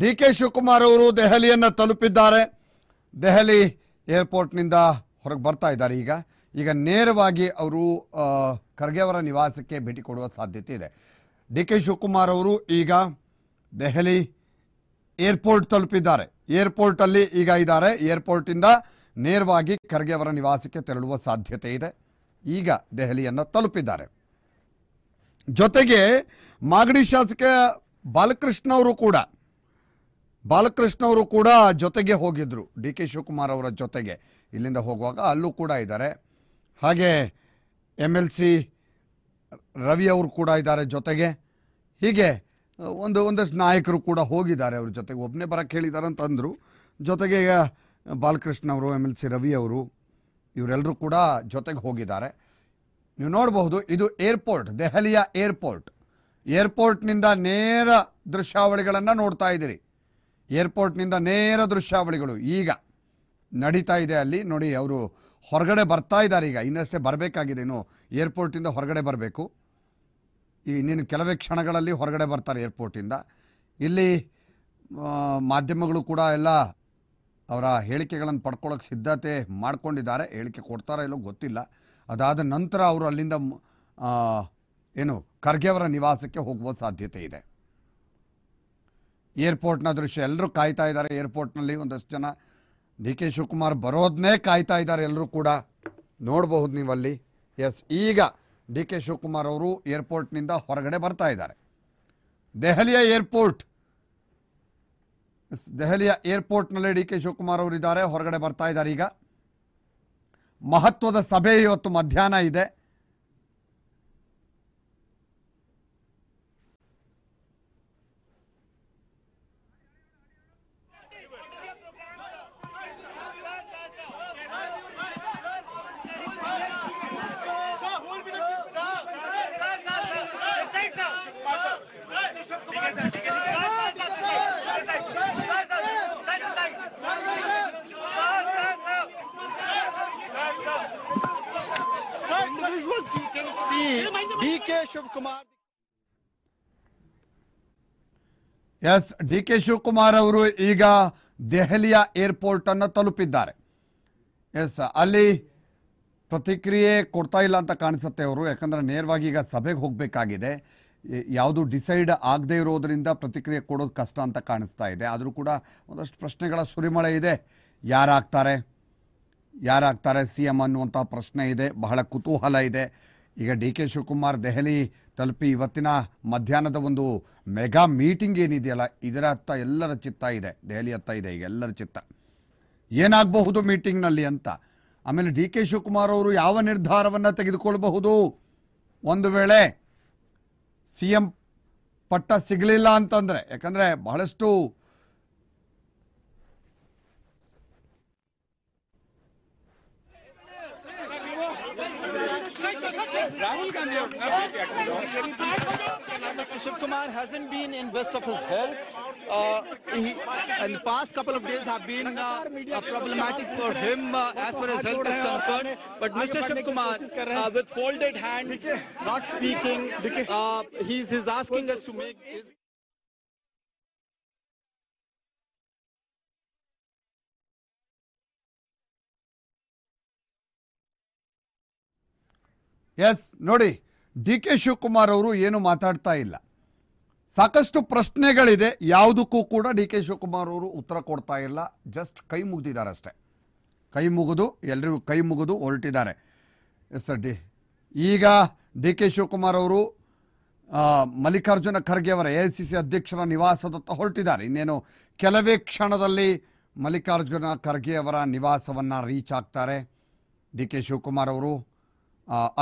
D K Shivakumar ಅವರು ದೆಹಲಿಯನ್ನು ತಲುಪಿದ್ದಾರೆ ದೆಹಲಿ ಏರ್ಪೋರ್ಟ್ನಿಂದ ಹೊರಗೆ ಬರ್ತಾ ಇದ್ದಾರೆ ಈಗ ಈಗ ನೇರವಾಗಿ ಅವರು ಖರ್ಗೆ ಅವರ ನಿವಾಸಕ್ಕೆ ಭೇಟಿ ಕೊಡುವ ಸಾಧ್ಯತೆ ಇದೆ ಡಿ ಕೆ ಶಿವಕುಮಾರ್ ಅವರು ಈಗ ದೆಹಲಿ ಏರ್ಪೋರ್ಟ್ ತಲುಪಿದ್ದಾರೆ ಏರ್ಪೋರ್ಟಲ್ಲಿ ಈಗ ಇದ್ದಾರೆ ಏರ್ಪೋರ್ಟಿಂದ ನೇರವಾಗಿ ಖರ್ಗೆ ಅವರ ನಿವಾಸಕ್ಕೆ ತೆರಳುವ ಸಾಧ್ಯತೆ ಇದೆ ಈಗ ದೆಹಲಿಯನ್ನು ತಲುಪಿದ್ದಾರೆ ಜೊತೆಗೆ ಮಾಗಡಿ ಶಾಸಕ ಬಾಲಕೃಷ್ಣ ಅವರು ಕೂಡ ಬಾಲಕೃಷ್ಣ ಅವರು ಕೂಡ ಜೊತೆಗೆ ಹೋಗಿದ್ದರು ಡಿ ಕೆ ಶಿವಕುಮಾರ್ ಅವರ ಜೊತೆಗೆ ಇಲ್ಲಿಂದ ಹೋಗುವಾಗ ಅಲ್ಲೂ ಕೂಡ ಇದ್ದಾರೆ ಹಾಗೆ ಎಮ್ ಎಲ್ ಸಿ ರವಿ ಅವರು ಕೂಡ ಇದ್ದಾರೆ ಜೊತೆಗೆ ಹೀಗೆ ಒಂದು ಒಂದಷ್ಟು ನಾಯಕರು ಕೂಡ ಹೋಗಿದ್ದಾರೆ ಅವ್ರ ಜೊತೆಗೆ ಒಬ್ಬನೇ ಬರಕ್ಕೆ ಹೇಳಿದ್ದಾರೆ ಅಂತಂದರು ಜೊತೆಗೆ ಬಾಲಕೃಷ್ಣ ಅವರು ಎಮ್ ಎಲ್ ಸಿ ರವಿ ಅವರು ಇವರೆಲ್ಲರೂ ಕೂಡ ಜೊತೆಗೆ ಹೋಗಿದ್ದಾರೆ ನೀವು ನೋಡಬಹುದು ಇದು ಏರ್ಪೋರ್ಟ್ ದೆಹಲಿಯ ಏರ್ಪೋರ್ಟ್ ಏರ್ಪೋರ್ಟ್ನಿಂದ ನೇರ ದೃಶ್ಯಾವಳಿಗಳನ್ನು ನೋಡ್ತಾ ಇದ್ದೀರಿ ಏರ್ಪೋರ್ಟ್ನಿಂದ ನೇರ ದೃಶ್ಯಾವಳಿಗಳು ಈಗ ನಡೀತಾ ಇದೆ ಅಲ್ಲಿ ನೋಡಿ ಅವರು ಹೊರಗಡೆ ಬರ್ತಾ ಇದ್ದಾರೆ ಈಗ ಇನ್ನಷ್ಟೇ ಬರಬೇಕಾಗಿದೆ ಇನ್ನು ಏರ್ಪೋರ್ಟಿಂದ ಹೊರಗಡೆ ಬರಬೇಕು ಈ ಇನ್ನೇನು ಕೆಲವೇ ಕ್ಷಣಗಳಲ್ಲಿ ಹೊರಗಡೆ ಬರ್ತಾರೆ ಏರ್ಪೋರ್ಟಿಂದ ಇಲ್ಲಿ ಮಾಧ್ಯಮಗಳು ಕೂಡ ಎಲ್ಲ ಅವರ ಹೇಳಿಕೆಗಳನ್ನು ಪಡ್ಕೊಳ್ಳೋಕೆ ಸಿದ್ಧತೆ ಮಾಡಿಕೊಂಡಿದ್ದಾರೆ ಹೇಳಿಕೆ ಕೊಡ್ತಾರೋ ಇಲ್ಲೋ ಗೊತ್ತಿಲ್ಲ ಅದಾದ ನಂತರ ಅವರು ಅಲ್ಲಿಂದ ಏನು ಖರ್ಗೆ ಅವರ ನಿವಾಸಕ್ಕೆ ಹೋಗುವ ಸಾಧ್ಯತೆ ಇದೆ ಏರ್ಪೋರ್ಟ್ನ ದೃಶ್ಯ ಎಲ್ಲರೂ ಕಾಯ್ತಾ ಇದ್ದಾರೆ ಏರ್ಪೋರ್ಟ್ನಲ್ಲಿ ಒಂದಷ್ಟು ಜನ ಡಿ ಕೆ ಶಿವಕುಮಾರ್ ಬರೋದನ್ನೇ ಕಾಯ್ತಾ ಇದ್ದಾರೆ ಎಲ್ಲರೂ ಕೂಡ ನೋಡಬಹುದು ನೀವಲ್ಲಿ ಎಸ್ ಈಗ ಡಿ ಕೆ ಶಿವಕುಮಾರ್ ಅವರು ಏರ್ಪೋರ್ಟ್ನಿಂದ ಹೊರಗಡೆ ಬರ್ತಾ ಇದ್ದಾರೆ ದೆಹಲಿಯ ಏರ್ಪೋರ್ಟ್ ದೆಹಲಿಯ ಏರ್ಪೋರ್ಟ್ನಲ್ಲಿ ಡಿ ಕೆ ಶಿವಕುಮಾರ್ ಇದ್ದಾರೆ ಹೊರಗಡೆ ಬರ್ತಾ ಇದ್ದಾರೆ ಈಗ ಮಹತ್ವದ ಸಭೆ ಇವತ್ತು ಮಧ್ಯಾಹ್ನ ಇದೆ D K Shivakumar yes D K Shivakumar ಅವರು ಈಗ ದೆಹಲಿಯ ಏರ್ಪೋರ್ಟ್ ಅನ್ನು ತಲುಪಿದ್ದಾರೆ ಎಸ್ ಅಲ್ಲಿ ಪ್ರತಿಕ್ರಿಯೆ ಕೊಡ್ತಾ ಇಲ್ಲ ಅಂತ ಕಾಣಿಸುತ್ತೆ ಅವರು ಯಾಕಂದರೆ ನೇರವಾಗಿ ಈಗ ಸಭೆಗೆ ಹೋಗಬೇಕಾಗಿದೆ ಯಾವುದು ಡಿಸೈಡ್ ಆಗದೇ ಇರೋದರಿಂದ ಪ್ರತಿಕ್ರಿಯೆ ಕೊಡೋದು ಕಷ್ಟ ಅಂತ ಕಾಣಿಸ್ತಾ ಇದೆ ಆದರೂ ಕೂಡ ಒಂದಷ್ಟು ಪ್ರಶ್ನೆಗಳ ಸುರಿಮಳೆ ಇದೆ ಯಾರಾಗ್ತಾರೆ ಯಾರಾಗ್ತಾರೆ ಸಿ ಎಂ ಅನ್ನುವಂಥ ಪ್ರಶ್ನೆ ಇದೆ ಬಹಳ ಕುತೂಹಲ ಇದೆ ಈಗ ಡಿ ಕೆ ಶಿವಕುಮಾರ್ ದೆಹಲಿ ತಲುಪಿ ಇವತ್ತಿನ ಮಧ್ಯಾಹ್ನದ ಒಂದು ಮೆಗಾ ಮೀಟಿಂಗ್ ಏನಿದೆಯಲ್ಲ ಇದರ ಹತ್ತ ಎಲ್ಲರ ಚಿತ್ತ ಇದೆ ದೆಹಲಿ ಹತ್ತ ಇದೆ ಈಗ ಎಲ್ಲರ ಚಿತ್ತ ಏನಾಗಬಹುದು ಮೀಟಿಂಗ್ನಲ್ಲಿ ಅಂತ ಆಮೇಲೆ ಡಿ ಕೆ ಶಿವಕುಮಾರ್ ಅವರು ಯಾವ ನಿರ್ಧಾರವನ್ನು ತೆಗೆದುಕೊಳ್ಬಹುದು ಒಂದು ವೇಳೆ ಸಿ ಎಂ ಪಟ್ಟ ಸಿಗಲಿಲ್ಲ ಅಂತಂದರೆ ಯಾಕಂದರೆ ಬಹಳಷ್ಟು Rahul Gandhi. Kumar hasn't been in best of his health. Uh, he, and the past couple of days have been uh, uh, problematic for him uh, as far as health is concerned. But Mr. Shiv Kumar, uh, with folded hands, not speaking, uh, he's, he's asking us to make... yes ನೋಡಿ D K Shivakumar ಅವರು ಏನು ಮಾತಾಡ್ತಾ ಇಲ್ಲ ಸಾಕಷ್ಟು ಪ್ರಶ್ನೆಗಳಿದೆ ಯಾವುದಕ್ಕೂ ಕೂಡ D K Shivakumar ಅವರು ಉತ್ತರ ಕೊಡ್ತಾ ಇಲ್ಲ ಜಸ್ಟ್ ಕೈ ಮುಗಿದಿದ್ದಾರೆ ಅಷ್ಟೇ ಕೈ ಮುಗಿದು ಎಲ್ರಿಗೂ ಕೈ ಮುಗಿದು ಹೊರಟಿದ್ದಾರೆ ಎಸ್ ಡಿ ಈಗ ಡಿ ಕೆ ಶಿವಕುಮಾರ್ ಅವರು ಮಲ್ಲಿಕಾರ್ಜುನ ಖರ್ಗೆ ಅವರ ಎ ಸಿ ಸಿ ಅಧ್ಯಕ್ಷರ ನಿವಾಸದತ್ತ ಹೊರಟಿದ್ದಾರೆ ಇನ್ನೇನು ಕೆಲವೇ ಕ್ಷಣದಲ್ಲಿ ಮಲ್ಲಿಕಾರ್ಜುನ ಖರ್ಗೆ ಅವರ ನಿವಾಸವನ್ನು ರೀಚ್ ಆಗ್ತಾರೆ ಡಿ ಕೆ ಶಿವಕುಮಾರ್ ಅವರು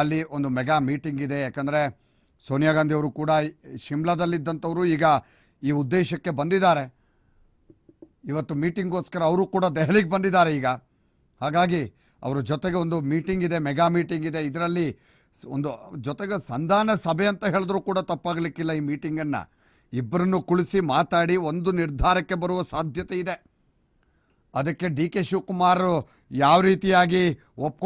ಅಲ್ಲಿ ಒಂದು ಮೆಗಾ ಮೀಟಿಂಗ್ ಇದೆ ಯಾಕಂದರೆ ಸೋನಿಯಾ ಗಾಂಧಿ ಅವರು ಕೂಡ ಶಿಮ್ಲಾದಲ್ಲಿದ್ದಂಥವರು ಈಗ ಈ ಉದ್ದೇಶಕ್ಕೆ ಬಂದಿದ್ದಾರೆ ಇವತ್ತು ಮೀಟಿಂಗ್ಗೋಸ್ಕರ ಅವರು ಕೂಡ ದೆಹಲಿಗೆ ಬಂದಿದ್ದಾರೆ ಈಗ ಹಾಗಾಗಿ ಅವರ ಜೊತೆಗೆ ಒಂದು ಮೀಟಿಂಗ್ ಇದೆ ಮೆಗಾ ಮೀಟಿಂಗ್ ಇದೆ ಇದರಲ್ಲಿ ಒಂದು ಜೊತೆಗೆ ಸಂಧಾನ ಸಭೆ ಅಂತ ಹೇಳಿದ್ರೂ ಕೂಡ ತಪ್ಪಾಗಲಿಕ್ಕಿಲ್ಲ ಈ ಮೀಟಿಂಗನ್ನು ಇಬ್ಬರನ್ನು ಕುಳಿಸಿ ಮಾತಾಡಿ ಒಂದು ನಿರ್ಧಾರಕ್ಕೆ ಬರುವ ಸಾಧ್ಯತೆ ಇದೆ ಅದಕ್ಕೆ ಡಿ ಕೆ ಶಿವಕುಮಾರ್ ಯಾವ ರೀತಿಯಾಗಿ ಒಪ್ಕೊ